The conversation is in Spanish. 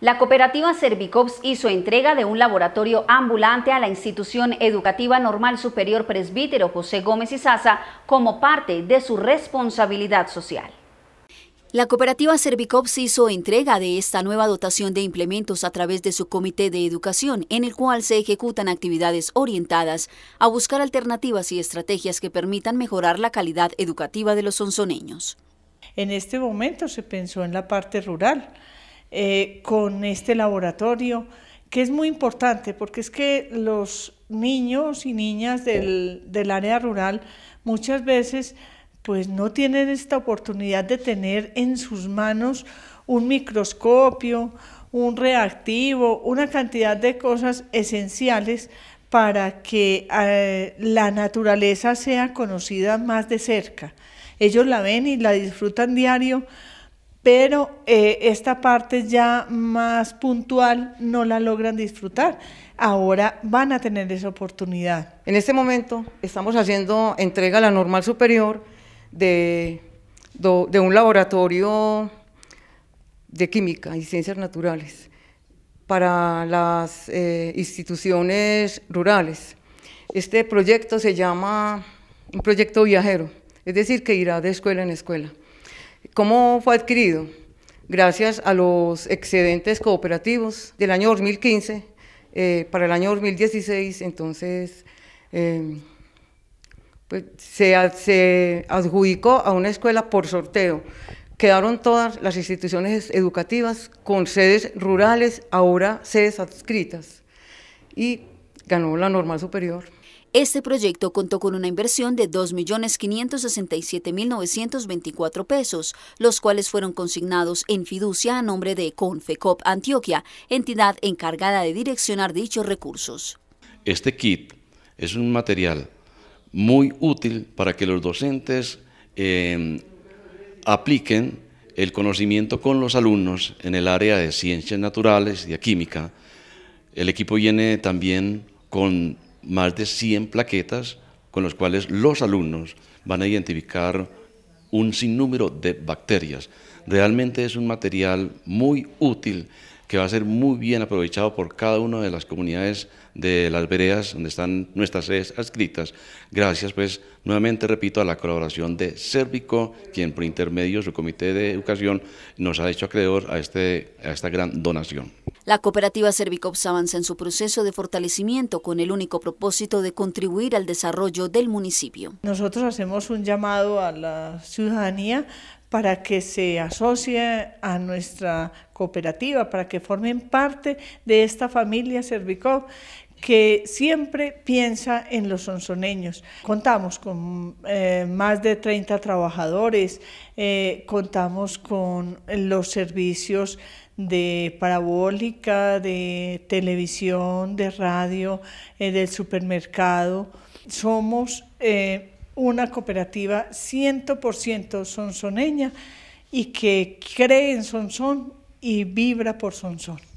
La cooperativa Servicops hizo entrega de un laboratorio ambulante a la institución educativa normal superior presbítero José Gómez y Sasa como parte de su responsabilidad social. La cooperativa Servicops hizo entrega de esta nueva dotación de implementos a través de su comité de educación, en el cual se ejecutan actividades orientadas a buscar alternativas y estrategias que permitan mejorar la calidad educativa de los sonzoneños. En este momento se pensó en la parte rural, eh, con este laboratorio, que es muy importante porque es que los niños y niñas del, área rural muchas veces pues no tienen esta oportunidad de tener en sus manos un microscopio, un reactivo, una cantidad de cosas esenciales para que eh, la naturaleza sea conocida más de cerca. Ellos la ven y la disfrutan diario, pero eh, esta parte ya más puntual no la logran disfrutar. Ahora van a tener esa oportunidad. En este momento estamos haciendo entrega a la normal superior de, un laboratorio de química y ciencias naturales para las eh, instituciones rurales. Este proyecto se llama un proyecto viajero, es decir, que irá de escuela en escuela. ¿Cómo fue adquirido? Gracias a los excedentes cooperativos del año 2015 eh, para el año 2016, entonces em, pues, se adjudicó a una escuela por sorteo. Quedaron todas las instituciones educativas con sedes rurales, ahora sedes adscritas, y ganó la normal superior. Este proyecto contó con una inversión de 2.567.924 pesos, los cuales fueron consignados en fiducia a nombre de Confecop Antioquia, entidad encargada de direccionar dichos recursos. Este kit es un material muy útil para que los docentes em, apliquen el conocimiento con los alumnos en el área de ciencias naturales y de química. El equipo viene también con más de 100 plaquetas con los cuales los alumnos van a identificar un sinnúmero de bacterias. Realmente es un material muy útil que va a ser muy bien aprovechado por cada una de las comunidades de las veredas donde están nuestras redes adscritas. Gracias, pues, nuevamente repito, a la colaboración de Cervico, quien por intermedio de su comité de educación nos ha hecho acreedor a, este, a esta gran donación. La cooperativa Servicops avanza en su proceso de fortalecimiento con el único propósito de contribuir al desarrollo del municipio. Nosotros hacemos un llamado a la ciudadanía para que se asocie a nuestra cooperativa, para que formen parte de esta familia Servicop que siempre piensa en los sonsoneños. Contamos con eh, más de 30 trabajadores, eh, contamos con los servicios de parabólica, de televisión, de radio, eh, del supermercado. Somos una cooperativa 100% sonsoneña y que cree en Sonson y vibra por Sonzón.